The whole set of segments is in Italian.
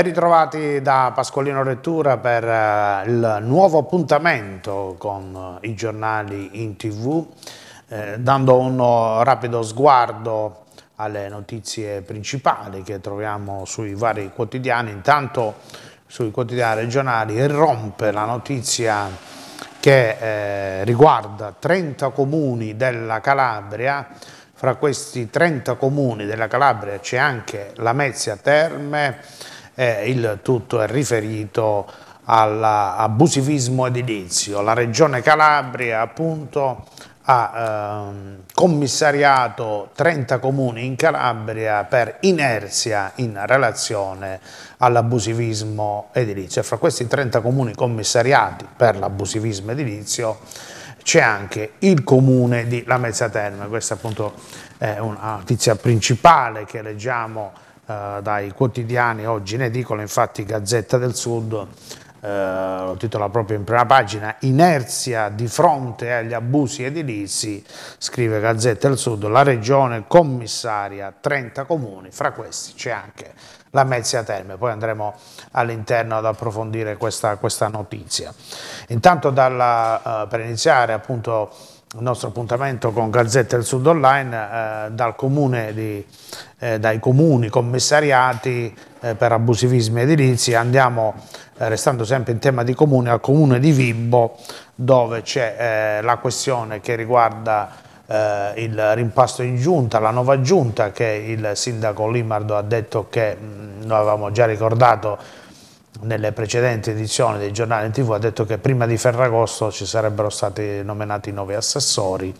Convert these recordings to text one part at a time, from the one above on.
Ben ritrovati da Pasqualino Rettura per eh, il nuovo appuntamento con eh, i giornali in tv, eh, dando un eh, rapido sguardo alle notizie principali che troviamo sui vari quotidiani. Intanto sui quotidiani regionali irrompe la notizia che eh, riguarda 30 comuni della Calabria, fra questi 30 comuni della Calabria c'è anche la Mezia Terme, eh, il tutto è riferito all'abusivismo edilizio. La regione Calabria appunto ha ehm, commissariato 30 comuni in Calabria per inerzia in relazione all'abusivismo edilizio. E fra questi 30 comuni commissariati per l'abusivismo edilizio c'è anche il comune di Lamezza Terme, questa appunto è una notizia principale che leggiamo eh, dai quotidiani, oggi in edicola, infatti Gazzetta del Sud eh, lo titola proprio in prima pagina, inerzia di fronte agli abusi edilizi, scrive Gazzetta del Sud, la regione commissaria 30 comuni, fra questi c'è anche la Mezzia Terme, poi andremo all'interno ad approfondire questa, questa, notizia. Intanto dalla, eh, per iniziare appunto il nostro appuntamento con Gazzetta del Sud Online eh, dal comune di, eh, dai comuni commissariati eh, per abusivismi edilizi andiamo eh, restando sempre in tema di comune al comune di Vibbo dove c'è eh, la questione che riguarda eh, il rimpasto in giunta, la nuova giunta che il sindaco Limardo ha detto che mh, mm, noi avevamo già ricordato nelle precedenti edizioni dei giornali in tv ha detto che prima di Ferragosto ci sarebbero stati nominati nove assessori.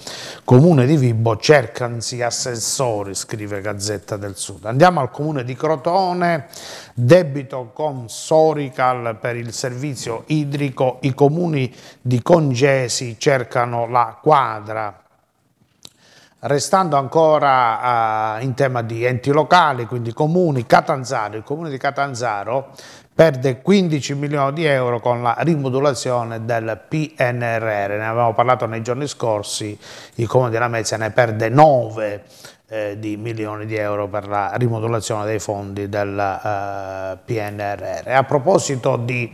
Comune di Vibo cercansi assessori, scrive Gazzetta del Sud. Andiamo al comune di Crotone, debito con Sorical per il servizio idrico. I comuni di Congesi cercano la quadra. Restando ancora uh, in tema di enti locali, quindi comuni, Catanzaro, il comune di Catanzaro perde 15 milioni di euro con la rimodulazione del PNRR. Ne avevamo parlato nei giorni scorsi, il Comune di Lamezia ne perde 9 eh, di milioni di euro per la rimodulazione dei fondi del eh, PNRR. A proposito di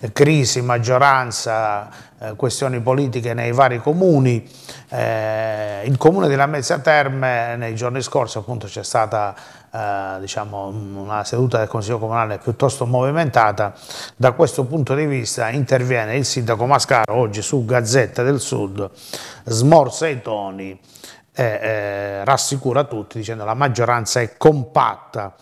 eh, crisi, maggioranza, eh, questioni politiche nei vari comuni. Eh, il comune di Lamezia Terme nei giorni scorsi appunto c'è stata eh, diciamo, una seduta del Consiglio Comunale piuttosto movimentata, da questo punto di vista interviene il sindaco Mascaro oggi su Gazzetta del Sud, smorza i toni e eh, rassicura tutti dicendo che la maggioranza è compatta.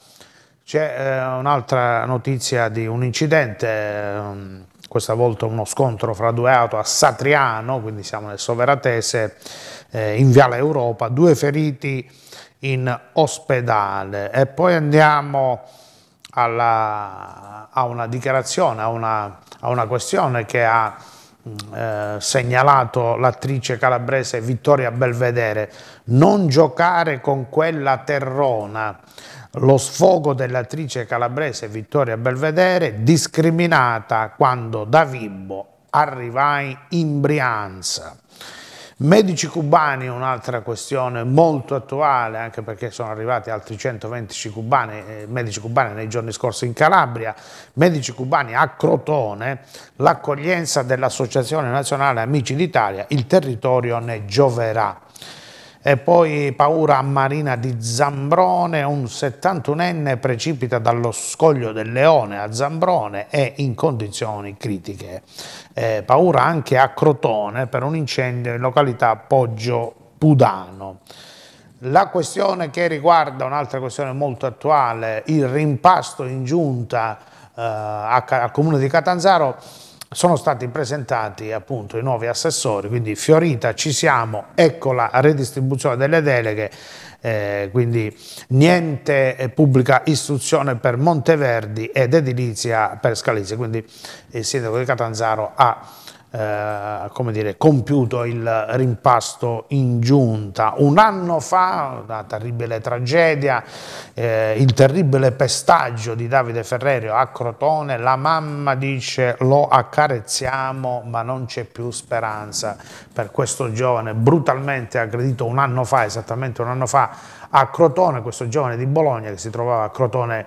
C'è eh, un'altra notizia di un incidente, ehm, questa volta uno scontro fra due auto a Satriano, quindi siamo nel Soveratese, eh, in Viale Europa, due feriti in ospedale. E poi andiamo alla, a una dichiarazione, a una, a una questione che ha mm, eh, segnalato l'attrice calabrese Vittoria Belvedere, non giocare con quella terrona. Lo sfogo dell'attrice calabrese Vittoria Belvedere, discriminata quando da Vibbo arrivai in Brianza. Medici cubani, un'altra questione molto attuale, anche perché sono arrivati altri 120 cubani, eh, medici cubani nei giorni scorsi in Calabria, medici cubani a Crotone, l'accoglienza dell'Associazione Nazionale Amici d'Italia, il territorio ne gioverà. E poi paura a Marina di Zambrone, un 71enne precipita dallo scoglio del leone a Zambrone e in condizioni critiche. Eh, paura anche a Crotone per un incendio in località Poggio Pudano. La questione che riguarda un'altra questione molto attuale, il rimpasto in giunta eh, al comune di Catanzaro, sono stati presentati appunto i nuovi assessori, quindi Fiorita ci siamo, ecco la redistribuzione delle deleghe, eh, quindi niente eh, pubblica istruzione per Monteverdi ed edilizia per Scalise, quindi il sindaco di Catanzaro ha eh, come dire, compiuto il rimpasto in giunta. Un anno fa, una terribile tragedia, eh, il terribile pestaggio di Davide Ferrerio a Crotone, la mamma dice lo accarezziamo ma non c'è più speranza per questo giovane brutalmente aggredito un anno fa, esattamente un anno fa, a Crotone, questo giovane di Bologna che si trovava a Crotone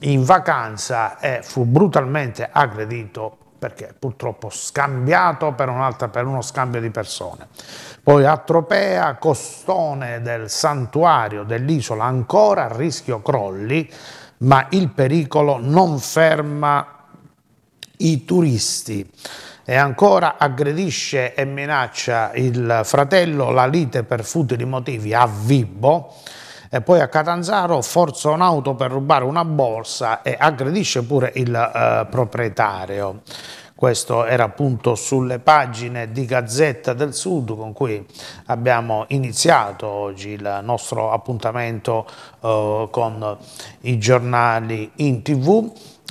in vacanza e fu brutalmente aggredito perché purtroppo scambiato per, per uno scambio di persone. Poi a Tropea, costone del santuario dell'isola, ancora a rischio crolli, ma il pericolo non ferma i turisti e ancora aggredisce e minaccia il fratello la lite per futili motivi a Vibbo e poi a Catanzaro forza un'auto per rubare una borsa e aggredisce pure il eh, proprietario. Questo era appunto sulle pagine di Gazzetta del Sud con cui abbiamo iniziato oggi il nostro appuntamento eh, con i giornali in tv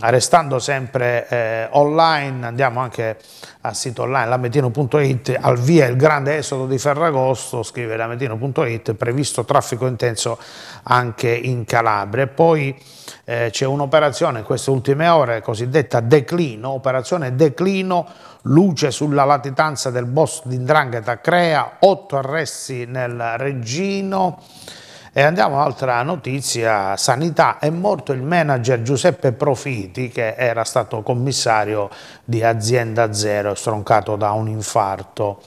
restando sempre eh, online, andiamo anche al sito online lametino.it, al via il grande esodo di Ferragosto, scrive lametino.it, previsto traffico intenso anche in Calabria. poi eh, c'è un'operazione in queste ultime ore, cosiddetta declino, operazione declino, luce sulla latitanza del boss di Ndrangheta Crea, otto arresti nel Regino. E andiamo all'altra notizia, sanità, è morto il manager Giuseppe Profiti che era stato commissario di Azienda Zero, stroncato da un infarto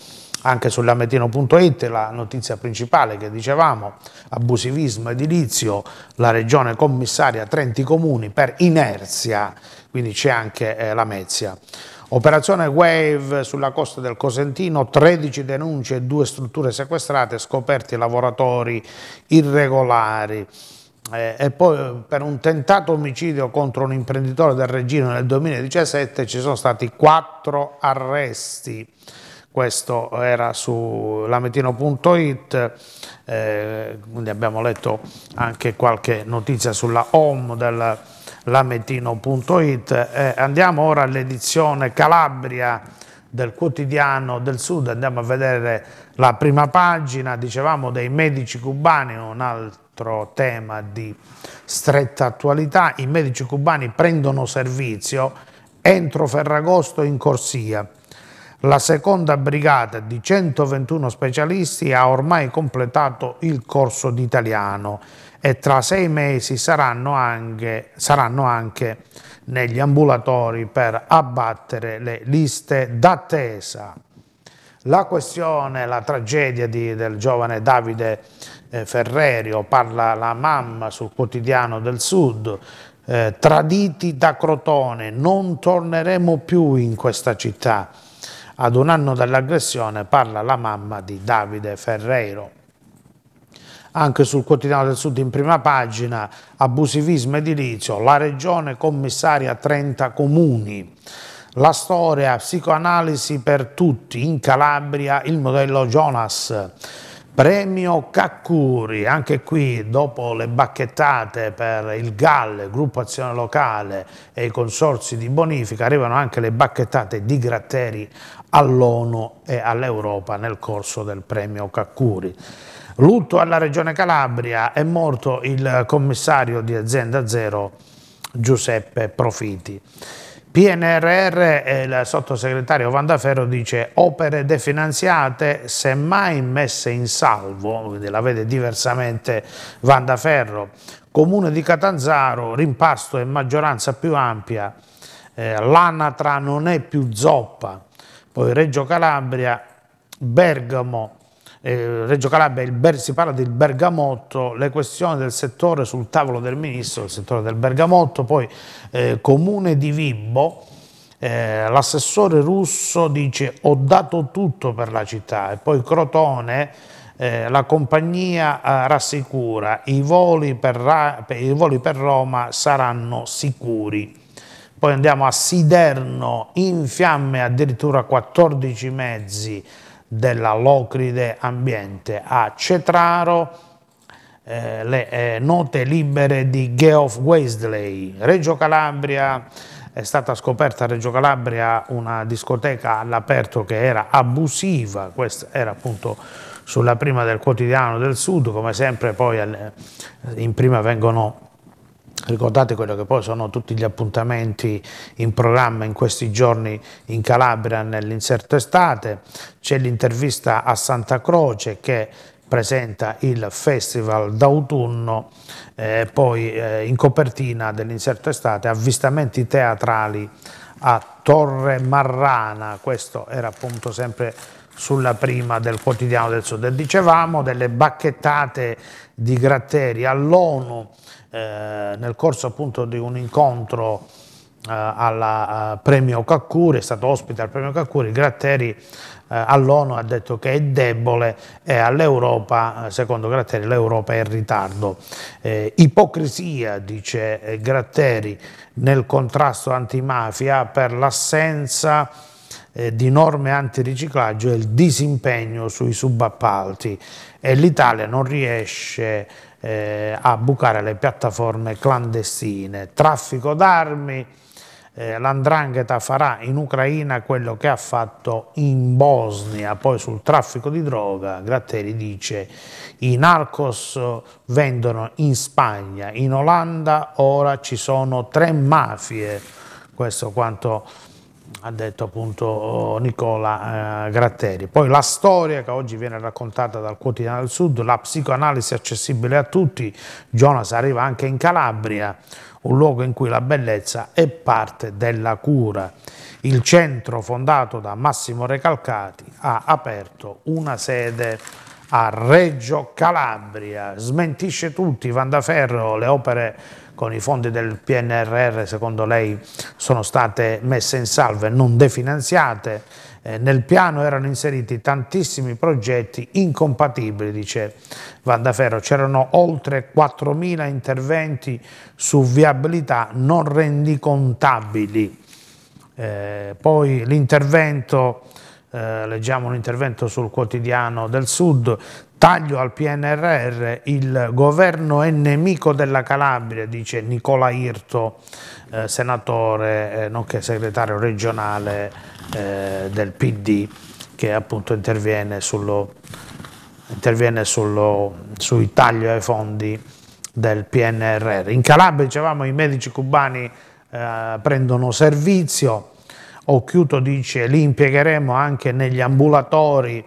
anche sull'ametino.it la notizia principale che dicevamo, abusivismo edilizio, la regione commissaria Trenti Comuni per inerzia, quindi c'è anche eh, la Mezia. Operazione Wave sulla costa del Cosentino, 13 denunce e due strutture sequestrate, scoperti lavoratori irregolari. Eh, e poi eh, per un tentato omicidio contro un imprenditore del Regino nel 2017 ci sono stati quattro arresti. Questo era su lametino.it, eh, quindi abbiamo letto anche qualche notizia sulla home del Regino lametino.it. Eh, andiamo ora all'edizione Calabria del quotidiano del sud, andiamo a vedere la prima pagina, dicevamo dei medici cubani, un altro tema di stretta attualità, i medici cubani prendono servizio entro Ferragosto in corsia. La seconda brigata di 121 specialisti ha ormai completato il corso di italiano e tra sei mesi saranno anche, saranno anche negli ambulatori per abbattere le liste d'attesa. La questione, la tragedia di, del giovane Davide eh, Ferrerio, parla la mamma sul quotidiano del Sud, eh, traditi da Crotone, non torneremo più in questa città. Ad un anno dell'aggressione parla la mamma di Davide Ferreiro anche sul quotidiano del Sud in prima pagina, abusivismo edilizio, la regione commissaria 30 comuni. La storia, psicoanalisi per tutti, in Calabria il modello Jonas. Premio Caccuri, anche qui dopo le bacchettate per il GAL, Gruppo Azione Locale e i consorsi di bonifica, arrivano anche le bacchettate di Gratteri all'ONU e all'Europa nel corso del premio Caccuri. Lutto alla Regione Calabria, è morto il commissario di Azienda Zero Giuseppe Profiti. PNRR e il sottosegretario Vandaferro dice opere definanziate semmai messe in salvo, quindi la vede diversamente Vandaferro. Comune di Catanzaro, rimpasto e maggioranza più ampia, eh, l'anatra non è più zoppa, poi Reggio Calabria, Bergamo, eh, Reggio Calabria Ber, si parla del Bergamotto, le questioni del settore sul tavolo del ministro, il settore del Bergamotto, poi eh, Comune di Vibbo, eh, l'assessore russo dice ho dato tutto per la città e poi Crotone eh, la compagnia eh, rassicura i voli, per, i voli, per, Roma saranno sicuri poi andiamo a Siderno in fiamme addirittura 14 mezzi della Locride Ambiente a Cetraro, eh, le eh, note libere di Geoff Wesley, Reggio Calabria, è stata scoperta a Reggio Calabria una discoteca all'aperto che era abusiva, questa era appunto sulla prima del quotidiano del sud, come sempre poi in prima vengono Ricordate quello che poi sono tutti gli appuntamenti in programma in questi giorni in Calabria nell'inserto estate, c'è l'intervista a Santa Croce che presenta il festival d'autunno, eh, poi eh, in copertina dell'inserto estate avvistamenti teatrali a Torre Marrana, questo era appunto sempre sulla prima del quotidiano del sud. E dicevamo delle bacchettate di Gratteri all'ONU, eh, nel corso appunto di un incontro eh, al eh, premio Caccuri, è stato ospite al premio Caccuri, Gratteri eh, all'ONU ha detto che è debole e all'Europa, secondo Gratteri, l'Europa è in ritardo. Eh, ipocrisia, dice Gratteri, nel contrasto antimafia per l'assenza di norme antiriciclaggio e il disimpegno sui subappalti e l'Italia non riesce a eh, a bucare le piattaforme clandestine. Traffico d'armi, eh, l'andrangheta farà in Ucraina quello che ha fatto in Bosnia. Poi sul traffico di droga, Gratteri dice i narcos vendono in Spagna, in Olanda ora ci sono tre mafie. Questo quanto ha detto appunto eh, Nicola eh, Gratteri. Poi la storia che oggi viene raccontata dal Quotidiano del Sud, la psicoanalisi accessibile a tutti, Jonas arriva anche in Calabria, un luogo in cui la bellezza è parte della cura. Il centro fondato da Massimo Recalcati ha aperto una sede a Reggio Calabria, smentisce tutti, Vandaferro, le opere con i fondi del PNRR secondo lei sono state messe in salve, non definanziate. Eh, nel piano erano inseriti tantissimi progetti incompatibili, dice Vandafero, c'erano oltre 4.000 interventi su viabilità non rendicontabili. Eh, poi l'intervento, eh, leggiamo un intervento sul quotidiano del Sud, Taglio al PNRR, il governo è nemico della Calabria, dice Nicola Irto, eh, senatore eh, nonché segretario regionale eh, del PD, che appunto interviene, sullo, interviene sullo, sui tagli ai fondi del PNRR. In Calabria, dicevamo, i medici cubani eh, prendono servizio, Occhiuto dice li impiegheremo anche negli ambulatori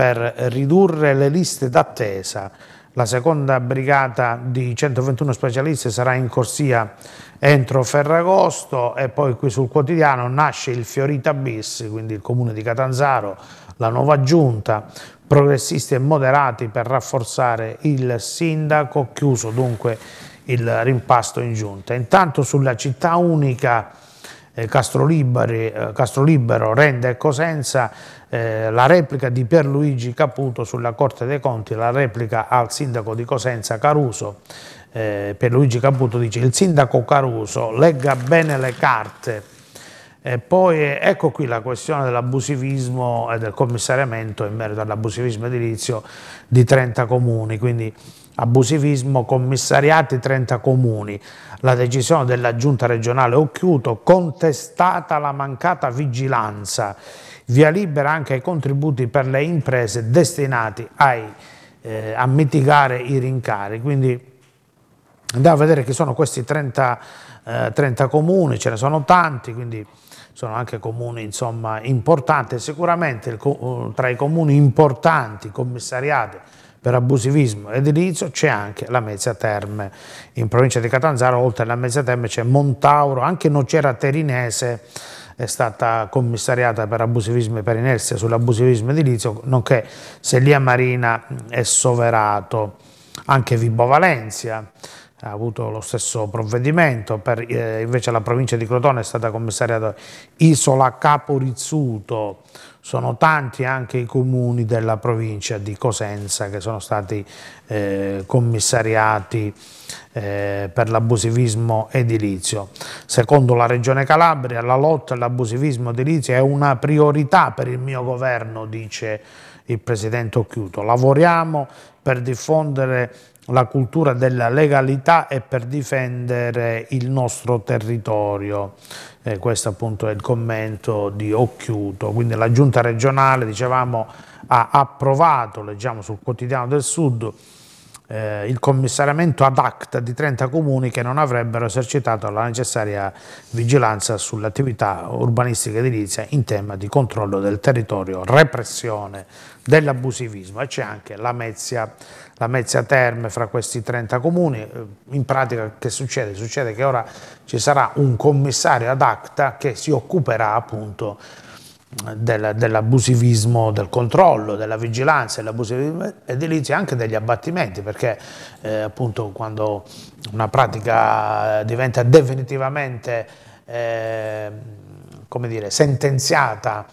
per ridurre le liste d'attesa. La seconda brigata di 121 specialisti sarà in corsia entro Ferragosto e poi qui sul quotidiano nasce il Fiorita Bis, quindi il comune di Catanzaro, la nuova giunta, progressisti e moderati per rafforzare il sindaco, chiuso dunque il rimpasto in giunta. Intanto sulla città unica eh, Castrolibero, eh, Castrolibero, Rende e Cosenza eh, la replica di Pierluigi Caputo sulla Corte dei Conti, la replica al sindaco di Cosenza Caruso. Eh, Pierluigi Caputo dice il sindaco Caruso legga bene le carte. E poi ecco qui la questione dell'abusivismo e del commissariamento in merito all'abusivismo edilizio di 30 comuni, quindi abusivismo commissariati 30 comuni. La decisione della giunta regionale Occhiuto contestata la mancata vigilanza via libera anche ai contributi per le imprese destinati ai, eh, a mitigare i rincari. Quindi andiamo a vedere chi sono questi 30, eh, 30 comuni, ce ne sono tanti, quindi sono anche comuni insomma, importanti. Sicuramente il, eh, tra i comuni importanti commissariati per abusivismo edilizio c'è anche la Mezza Terme. In provincia di Catanzaro, oltre alla Mezza Terme, c'è Montauro, anche Nocera Terinese, è stata commissariata per abusivismo e per inerzia sull'abusivismo edilizio, nonché Sellia Marina è Soverato, anche Vibo Valencia ha avuto lo stesso provvedimento, per, eh, invece la provincia di Crotone è stata commissariata Isola Capo Rizzuto, sono tanti anche i comuni della provincia di Cosenza che sono stati eh, commissariati eh, per l'abusivismo edilizio. Secondo la Regione Calabria la lotta all'abusivismo edilizio è una priorità per il mio governo, dice il Presidente Occhiuto. Lavoriamo per diffondere la cultura della legalità e per difendere il nostro territorio. Eh, questo appunto è il commento di Occhiuto. Quindi la giunta regionale, dicevamo, ha approvato, leggiamo sul quotidiano del Sud, eh, il commissariamento ad acta di 30 comuni che non avrebbero esercitato la necessaria vigilanza sull'attività urbanistica edilizia in tema di controllo del territorio, repressione dell'abusivismo e c'è anche la Mezia, la Mezia Terme fra questi 30 comuni. Eh, in pratica che succede? Succede che ora ci sarà un commissario ad acta che si occuperà appunto del, dell'abusivismo del controllo, della vigilanza, dell'abusivismo edilizio e anche degli abbattimenti, perché eh, appunto quando una pratica diventa definitivamente eh, come dire, sentenziata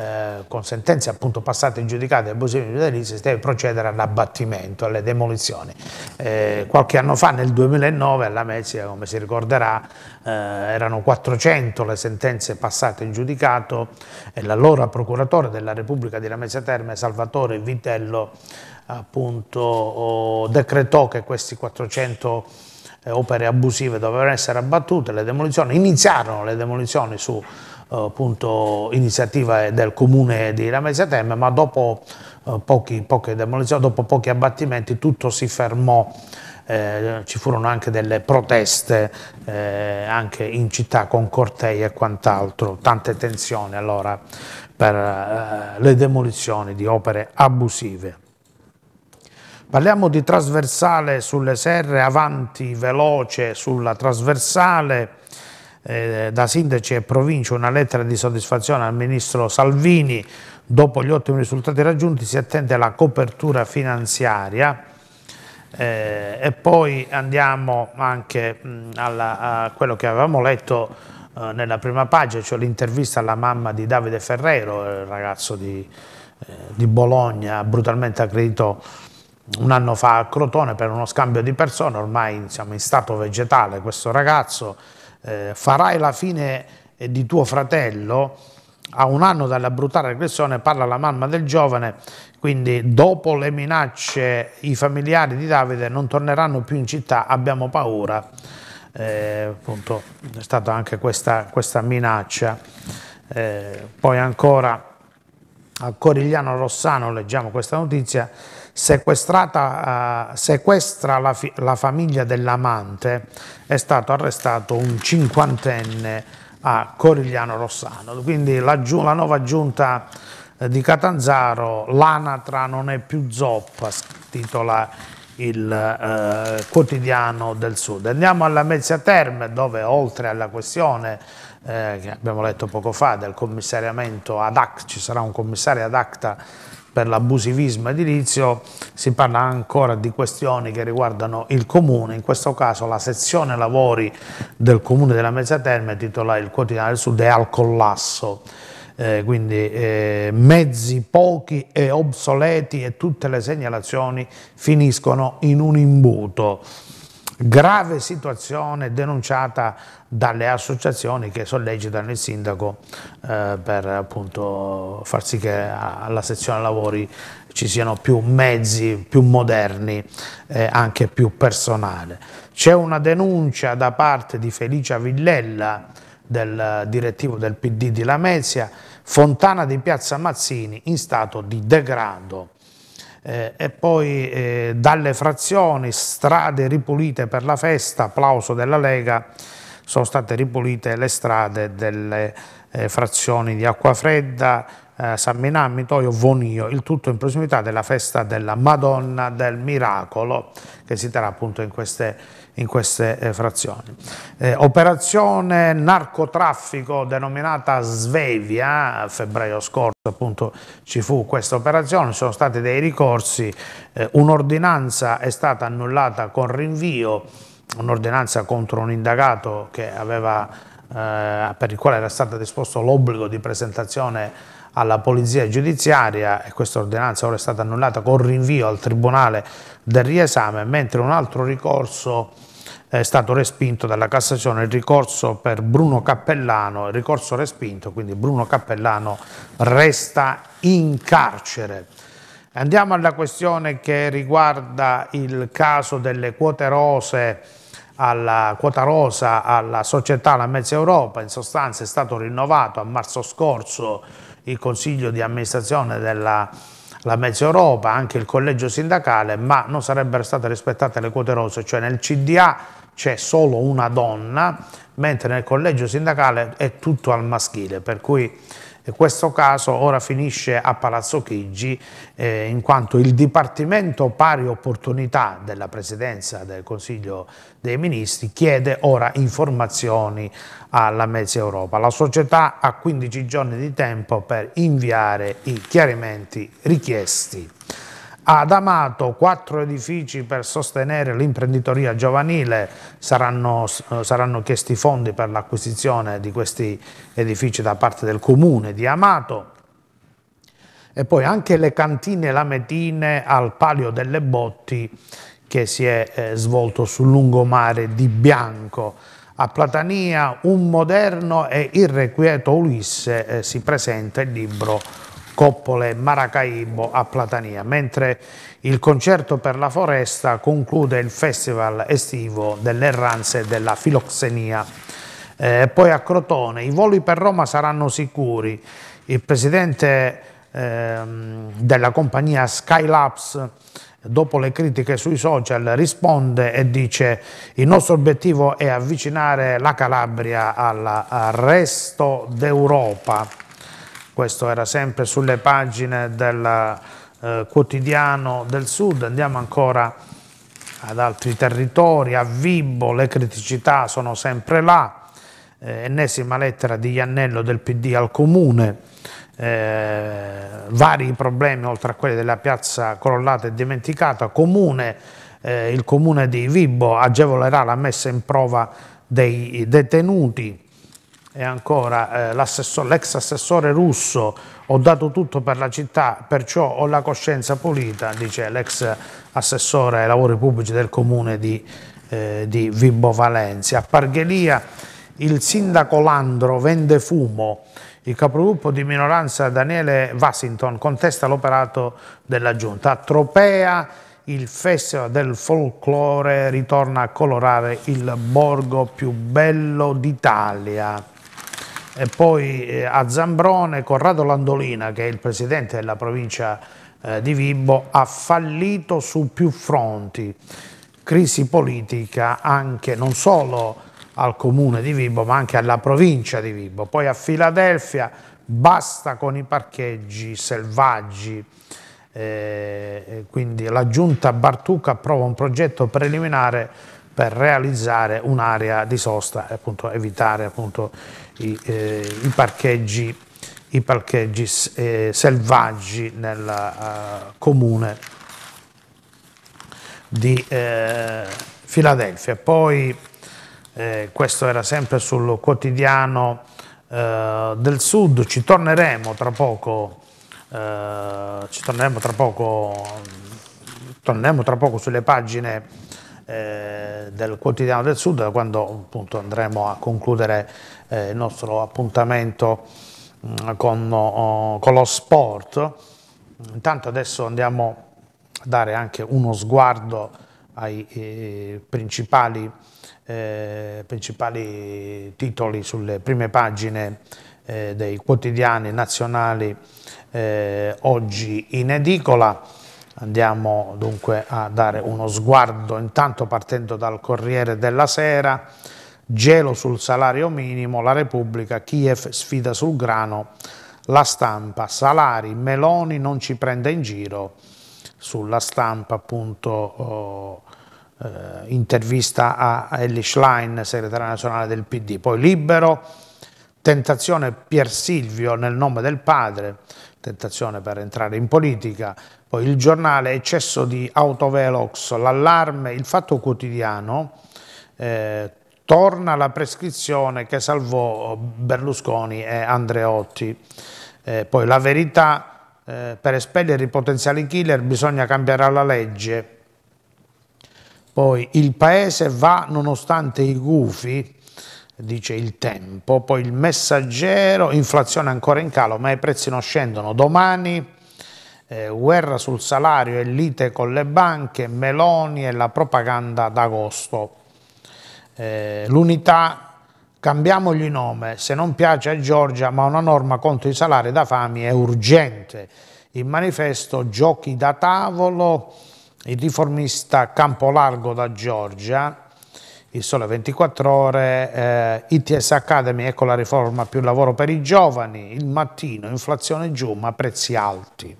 eh, con sentenze appunto passate in giudicato e abusivi giudizi si deve procedere all'abbattimento, alle demolizioni. Eh, qualche anno fa, nel 2009, alla Mezia, come si ricorderà, eh, erano 400 le sentenze passate in giudicato e l'allora procuratore della Repubblica di Lamezia Terme, Salvatore Vitello, appunto decretò che questi 400 eh, opere abusive dovevano essere abbattute, le demolizioni, iniziarono le demolizioni su eh, appunto, iniziativa del comune di Ramesetem, ma dopo, eh, pochi, poche demolizioni, dopo pochi abbattimenti tutto si fermò. Eh, ci furono anche delle proteste eh, anche in città con cortei e quant'altro, tante tensioni allora per eh, le demolizioni di opere abusive. Parliamo di trasversale sulle serre, avanti veloce sulla trasversale, eh, da sindaci e provincia una lettera di soddisfazione al ministro Salvini, dopo gli ottimi risultati raggiunti si attende alla copertura finanziaria eh, e poi andiamo anche mh, mm, alla, a quello che avevamo letto eh, nella prima pagina, cioè l'intervista alla mamma di Davide Ferrero, il ragazzo di, eh, di Bologna brutalmente aggredito un anno fa a Crotone per uno scambio di persone, ormai siamo in stato vegetale questo ragazzo, eh, farai la fine eh, di tuo fratello, a un anno dalla brutale aggressione parla la mamma del giovane, quindi dopo le minacce i familiari di Davide non torneranno più in città, abbiamo paura, eh, appunto è stata anche questa, questa minaccia. Eh, poi ancora a Corigliano Rossano leggiamo questa notizia, sequestrata, uh, sequestra la, la famiglia dell'amante, è stato arrestato un cinquantenne a Corigliano Rossano. Quindi la, la nuova giunta eh, di Catanzaro, l'anatra non è più zoppa, titola il eh, quotidiano del sud. Andiamo alla Mezzia Terme dove oltre alla questione eh, che abbiamo letto poco fa del commissariamento ad acta, ci sarà un commissario ad acta per l'abusivismo edilizio si parla ancora di questioni che riguardano il comune, in questo caso la sezione lavori del comune della Mezzaterme titola il quotidiano del sud è al collasso. Eh, quindi eh, mezzi pochi e obsoleti e tutte le segnalazioni finiscono in un imbuto grave situazione denunciata dalle associazioni che sollecitano il sindaco eh, per appunto far sì che alla sezione lavori ci siano più mezzi, più moderni e eh, anche più personale. C'è una denuncia da parte di Felicia Villella del direttivo del PD di Lamezia, Fontana di Piazza Mazzini in stato di degrado. Eh, e poi eh, dalle frazioni, strade ripulite per la festa, applauso della Lega, sono state ripulite le strade delle eh, frazioni di Acquafredda, eh, San Minà, Mitoio, Vonio, il tutto in prossimità della festa della Madonna del Miracolo che si terrà appunto in queste, in queste eh, frazioni. Eh, operazione narcotraffico denominata Svevia, a febbraio scorso appunto ci fu questa operazione, sono stati dei ricorsi, eh, un'ordinanza è stata annullata con rinvio, un'ordinanza contro un indagato aveva, eh, per il quale era stato disposto l'obbligo di presentazione alla polizia giudiziaria e questa ordinanza ora è stata annullata con rinvio al Tribunale del riesame, mentre un altro ricorso è stato respinto dalla Cassazione il ricorso per Bruno Cappellano, il ricorso respinto, quindi Bruno Cappellano resta in carcere. Andiamo alla questione che riguarda il caso delle quote rose alla quota rosa alla società La Mezza Europa, in sostanza è stato rinnovato a marzo scorso il consiglio di amministrazione della la Mezza Europa, anche il collegio sindacale, ma non sarebbero state rispettate le quote rosse, cioè nel CDA c'è solo una donna, mentre nel collegio sindacale è tutto al maschile, per cui questo caso ora finisce a Palazzo Chigi eh, in quanto il Dipartimento Pari Opportunità della Presidenza del Consiglio dei Ministri chiede ora informazioni alla Mezza Europa. La società ha 15 giorni di tempo per inviare i chiarimenti richiesti. Ad Amato quattro edifici per sostenere l'imprenditoria giovanile, saranno, eh, saranno chiesti fondi per l'acquisizione di questi edifici da parte del comune di Amato, e poi anche le cantine lametine al Palio delle Botti che si è eh, svolto sul lungomare di Bianco. A Platania un moderno e irrequieto Ulisse eh, si presenta il libro Coppole Maracaibo a Platania, mentre il concerto per la foresta conclude il festival estivo delle erranze della filoxenia eh, poi a Crotone, i voli per Roma saranno sicuri. Il presidente eh, della compagnia Skylabs dopo le critiche sui social, risponde e dice il nostro obiettivo è avvicinare la Calabria alla, al resto d'Europa. Questo era sempre sulle pagine del eh, quotidiano del Sud. Andiamo ancora ad altri territori, a Vibo, le criticità sono sempre là eh, ennesima lettera di Iannello del PD al Comune, eh, vari problemi oltre a quelli della piazza crollata e dimenticata, comune, eh, il Comune di Vibo agevolerà la messa in prova dei detenuti e ancora eh, l'ex assessore russo ho dato tutto per la città perciò ho la coscienza pulita dice l'ex assessore ai lavori pubblici del comune di, eh, di Vibo Valencia a Parghelia il sindaco Landro vende fumo, il capogruppo di minoranza Daniele Washington contesta l'operato della giunta. A Tropea il festival del folklore ritorna a colorare il borgo più bello d'Italia. E poi eh, a Zambrone Corrado Landolina, che è il presidente della provincia eh, di Vibo, ha fallito su più fronti. Crisi politica anche non solo al comune di Vibo ma anche alla provincia di Vibo. Poi a Filadelfia basta con i parcheggi selvaggi, eh, quindi la giunta Bartucca approva un progetto preliminare per realizzare un'area di sosta e appunto evitare appunto, i, eh, i, parcheggi, i parcheggi eh, selvaggi nel eh, comune di eh, Filadelfia. Poi eh, questo era sempre sul quotidiano eh, del Sud, ci torneremo tra poco, eh, ci torneremo tra poco, torneremo tra poco sulle pagine eh, del quotidiano del Sud quando appunto andremo a concludere eh, il nostro appuntamento mh, mm, con, oh, con lo sport. Intanto adesso andiamo a dare anche uno sguardo ai eh, principali eh, principali titoli sulle prime pagine eh, dei quotidiani nazionali eh, oggi in edicola. Andiamo dunque a dare uno sguardo, intanto partendo dal Corriere della Sera, gelo sul salario minimo, la Repubblica, Kiev sfida sul grano, la stampa, salari, Meloni non ci prende in giro, sulla stampa appunto... Oh, eh, intervista a Ellie Schlein, segretaria nazionale del PD, poi Libero, tentazione Pier Silvio nel nome del padre, tentazione per entrare in politica, poi il giornale eccesso di autovelox, l'allarme, il fatto quotidiano, eh, torna la prescrizione che salvò Berlusconi e Andreotti. Eh, poi la verità, eh, per espellere i potenziali killer bisogna cambiare la legge, poi il paese va nonostante i gufi, dice il tempo, poi il messaggero, inflazione ancora in calo ma i prezzi non scendono, domani eh, guerra sul salario e lite con le banche, Meloni e la propaganda d'agosto. Eh, L'unità, cambiamogli nome, se non piace a Giorgia ma una norma contro i salari da fami è urgente. Il manifesto giochi da tavolo, il riformista Campolargo da Giorgia, il Sole 24 Ore, eh, ITS Academy, ecco la riforma, più lavoro per i giovani, il mattino, inflazione giù ma prezzi alti.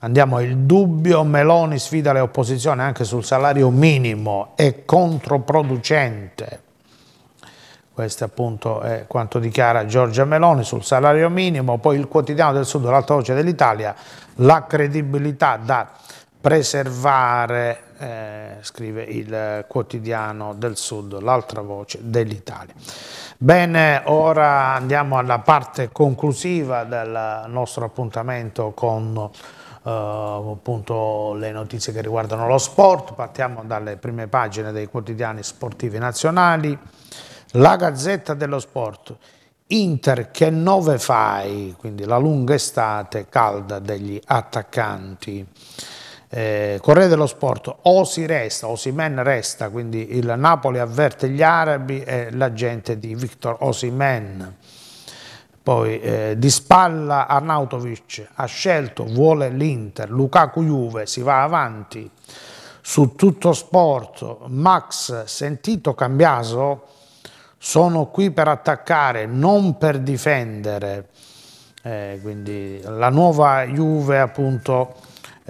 Andiamo il dubbio, Meloni sfida le opposizioni anche sul salario minimo, è controproducente. Questo appunto è quanto dichiara Giorgia Meloni sul salario minimo, poi il quotidiano del sud, l'alta voce dell'Italia, la credibilità da preservare, eh, scrive il quotidiano del Sud, l'altra voce dell'Italia. Bene, ora andiamo alla parte conclusiva del nostro appuntamento con eh, appunto le notizie che riguardano lo sport. Partiamo dalle prime pagine dei quotidiani sportivi nazionali. La Gazzetta dello Sport. Inter che nove fai, quindi la lunga estate calda degli attaccanti. Eh, Corriere dello Sport, o si resta, men resta, quindi il Napoli avverte gli arabi e l'agente di Victor Osimen. Poi eh, di spalla Arnautovic ha scelto, vuole l'Inter, Lukaku Juve, si va avanti. Su tutto sport, Max, sentito Cambiaso? Sono qui per attaccare, non per difendere. Eh, quindi la nuova Juve appunto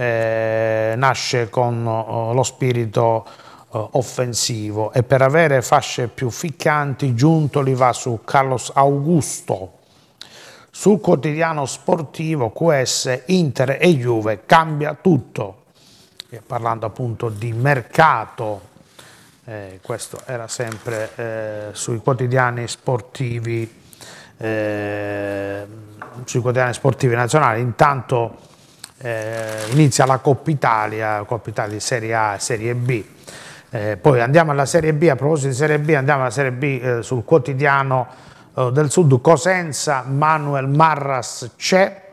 eh, nasce con oh, lo spirito oh, offensivo e per avere fasce più ficcanti Giuntoli va su Carlos Augusto. Sul quotidiano sportivo QS Inter e Juve cambia tutto, e parlando appunto di mercato, eh, questo era sempre eh, sui quotidiani sportivi eh, sui quotidiani sportivi nazionali intanto eh, inizia la Coppa Italia, Coppa Italia Serie A e Serie B. Eh, poi andiamo alla Serie B, a proposito di Serie B andiamo alla Serie B eh, sul quotidiano eh, del Sud, Cosenza, Manuel Marras c'è,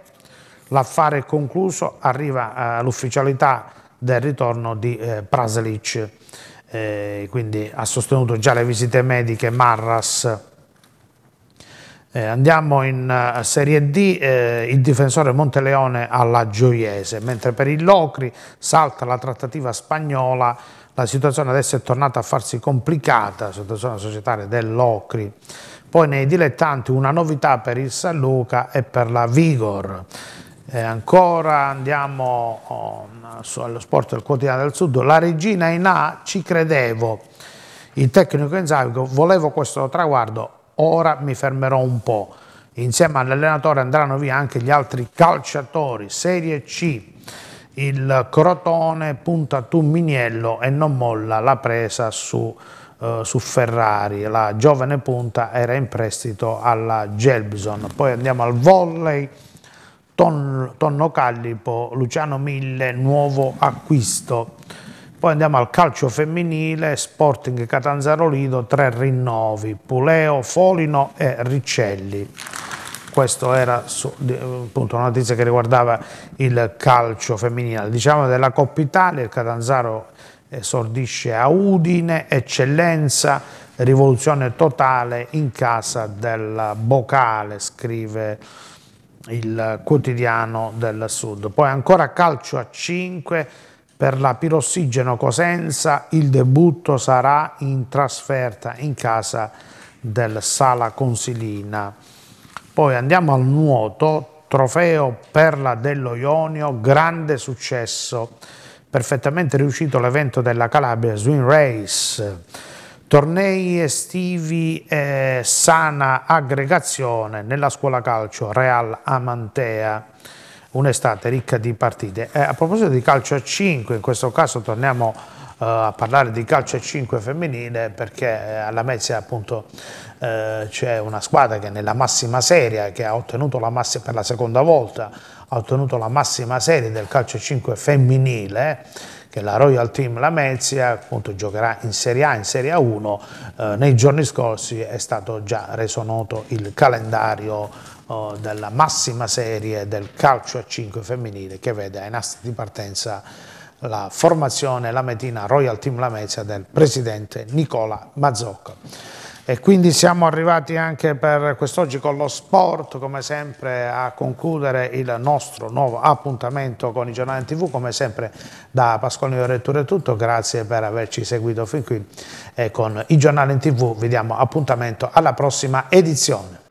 l'affare è concluso, arriva eh, l'ufficialità del ritorno di eh, Praselic, quindi ha sostenuto già le visite mediche Marras eh, andiamo in eh, Serie D, eh, il difensore Monteleone alla Gioiese, mentre per il Locri salta la trattativa spagnola, la situazione adesso è tornata a farsi complicata, la situazione societaria del Locri. Poi nei dilettanti una novità per il San Luca e per la Vigor. E eh, ancora andiamo oh, allo sport del quotidiano del sud, la regina in A ci credevo, il tecnico Enzago volevo questo traguardo, ora mi fermerò un po'. Insieme all'allenatore andranno via anche gli altri calciatori, Serie C, il Crotone punta tu Miniello e non molla la presa su, eh, su, Ferrari. La giovane punta era in prestito alla Gelbison. Poi andiamo al volley. Ton, Tonno Callipo, Luciano Mille, nuovo acquisto. Poi andiamo al calcio femminile, Sporting Catanzaro Lido, tre rinnovi, Puleo, Folino e Riccelli. Questa era appunto, una notizia che riguardava il calcio femminile. Diciamo della Coppa Italia, il Catanzaro esordisce eh, a Udine, eccellenza, rivoluzione totale in casa del Bocale, scrive il quotidiano del Sud. Poi ancora calcio a 5 per la Pirossigeno Cosenza il debutto sarà in trasferta in casa del Sala Consilina. Poi andiamo al nuoto, trofeo Perla dello Ionio, grande successo, perfettamente riuscito l'evento della Calabria Swing Race. Tornei estivi e sana aggregazione nella scuola calcio Real Amantea un'estate ricca di partite. Eh, a proposito di calcio a 5, in questo caso torniamo eh, a parlare di calcio a 5 femminile perché eh, alla Mezia appunto eh, c'è una squadra che nella massima serie, che ha ottenuto la massima per la seconda volta, ha ottenuto la massima serie del calcio a 5 femminile che la Royal Team Lamezia appunto giocherà in Serie A, in Serie A1, eh, nei giorni scorsi è stato già reso noto il calendario eh, della massima serie del calcio a 5 femminile che vede in asta di partenza la formazione lametina Royal Team Lamezia del presidente Nicola Mazzocco. E quindi siamo arrivati anche per quest'oggi con lo sport, come sempre a concludere il nostro nuovo appuntamento con i giornali TV, come sempre da Pasquale di Rettura è tutto, grazie per averci seguito fin qui e con i giornali in TV vi diamo appuntamento alla prossima edizione.